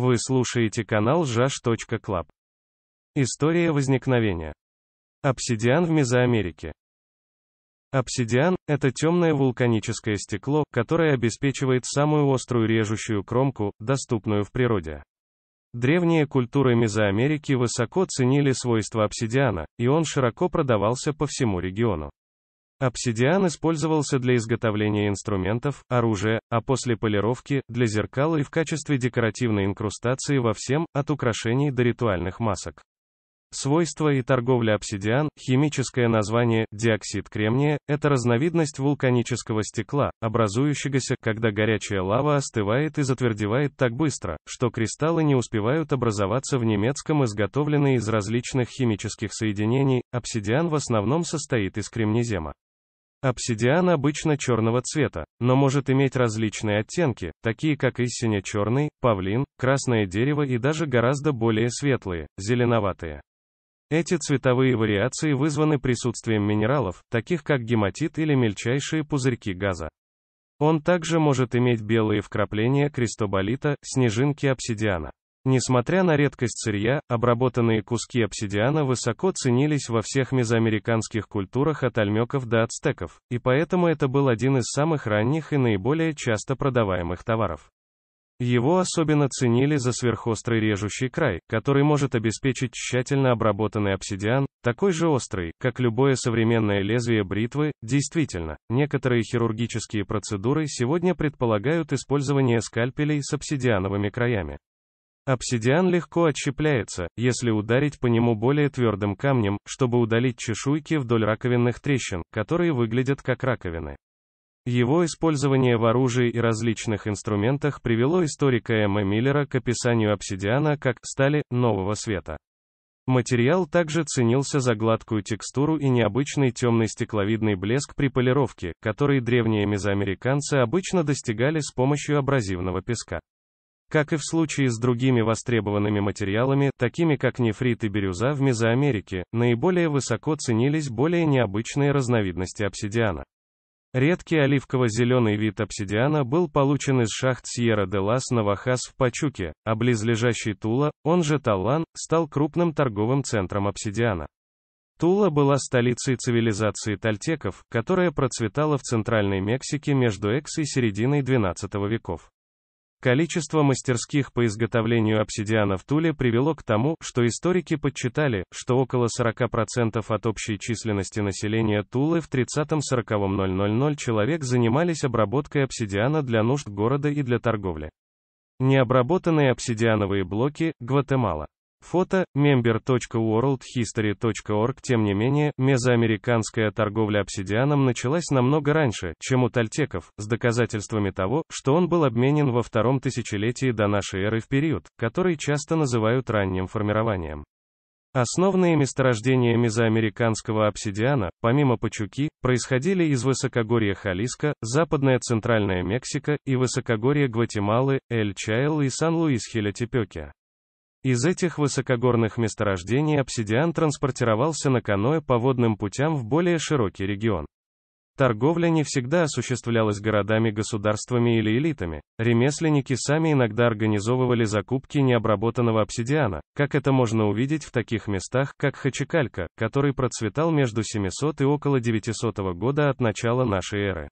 Вы слушаете канал ЖАШ.Клаб. История возникновения. Обсидиан в Мезоамерике. Обсидиан – это темное вулканическое стекло, которое обеспечивает самую острую режущую кромку, доступную в природе. Древние культуры Мезоамерики высоко ценили свойства обсидиана, и он широко продавался по всему региону. Обсидиан использовался для изготовления инструментов, оружия, а после полировки, для зеркала и в качестве декоративной инкрустации во всем, от украшений до ритуальных масок. Свойства и торговля обсидиан, химическое название, диоксид кремния, это разновидность вулканического стекла, образующегося, когда горячая лава остывает и затвердевает так быстро, что кристаллы не успевают образоваться в немецком изготовленные из различных химических соединений, обсидиан в основном состоит из кремнезема. Обсидиан обычно черного цвета, но может иметь различные оттенки, такие как истинно черный, павлин, красное дерево и даже гораздо более светлые, зеленоватые. Эти цветовые вариации вызваны присутствием минералов, таких как гематит или мельчайшие пузырьки газа. Он также может иметь белые вкрапления крестоболита, снежинки обсидиана. Несмотря на редкость сырья, обработанные куски обсидиана высоко ценились во всех мезоамериканских культурах от альмеков до ацтеков, и поэтому это был один из самых ранних и наиболее часто продаваемых товаров. Его особенно ценили за сверхострый режущий край, который может обеспечить тщательно обработанный обсидиан, такой же острый, как любое современное лезвие бритвы. Действительно, некоторые хирургические процедуры сегодня предполагают использование скальпелей с обсидиановыми краями. Обсидиан легко отщепляется, если ударить по нему более твердым камнем, чтобы удалить чешуйки вдоль раковинных трещин, которые выглядят как раковины. Его использование в оружии и различных инструментах привело историка Эмма Миллера к описанию обсидиана как «стали нового света». Материал также ценился за гладкую текстуру и необычный темный стекловидный блеск при полировке, который древние мезоамериканцы обычно достигали с помощью абразивного песка. Как и в случае с другими востребованными материалами, такими как нефрит и бирюза в Мезоамерике, наиболее высоко ценились более необычные разновидности обсидиана. Редкий оливково-зеленый вид обсидиана был получен из шахт сьерра де лас Вахас в Пачуке, а близлежащий Тула, он же Талан, стал крупным торговым центром обсидиана. Тула была столицей цивилизации тальтеков, которая процветала в Центральной Мексике между Экс и серединой XII веков. Количество мастерских по изготовлению обсидиана в Туле привело к тому, что историки подсчитали, что около 40% от общей численности населения Тулы в 30-40-000 человек занимались обработкой обсидиана для нужд города и для торговли. Необработанные обсидиановые блоки, Гватемала. Фото, member.worldhistory.org Тем не менее, мезоамериканская торговля обсидианом началась намного раньше, чем у тальтеков, с доказательствами того, что он был обменен во втором тысячелетии до нашей эры в период, который часто называют ранним формированием. Основные месторождения мезоамериканского обсидиана, помимо Пачуки, происходили из высокогорья Халиска, западная центральная Мексика и высокогорья Гватемалы, Эль-Чайл и Сан-Луис-Хилятипёке. Из этих высокогорных месторождений обсидиан транспортировался на каное по водным путям в более широкий регион. Торговля не всегда осуществлялась городами, государствами или элитами. Ремесленники сами иногда организовывали закупки необработанного обсидиана, как это можно увидеть в таких местах, как Хачикалька, который процветал между 700 и около 900 года от начала нашей эры.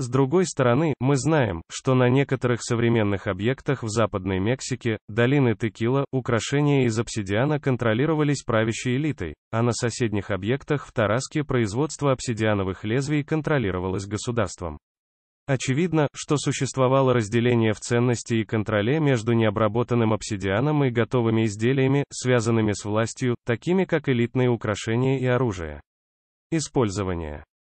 С другой стороны, мы знаем, что на некоторых современных объектах в Западной Мексике, долины Текила, украшения из обсидиана контролировались правящей элитой, а на соседних объектах в Тараске производство обсидиановых лезвий контролировалось государством. Очевидно, что существовало разделение в ценности и контроле между необработанным обсидианом и готовыми изделиями, связанными с властью, такими как элитные украшения и оружие. Использование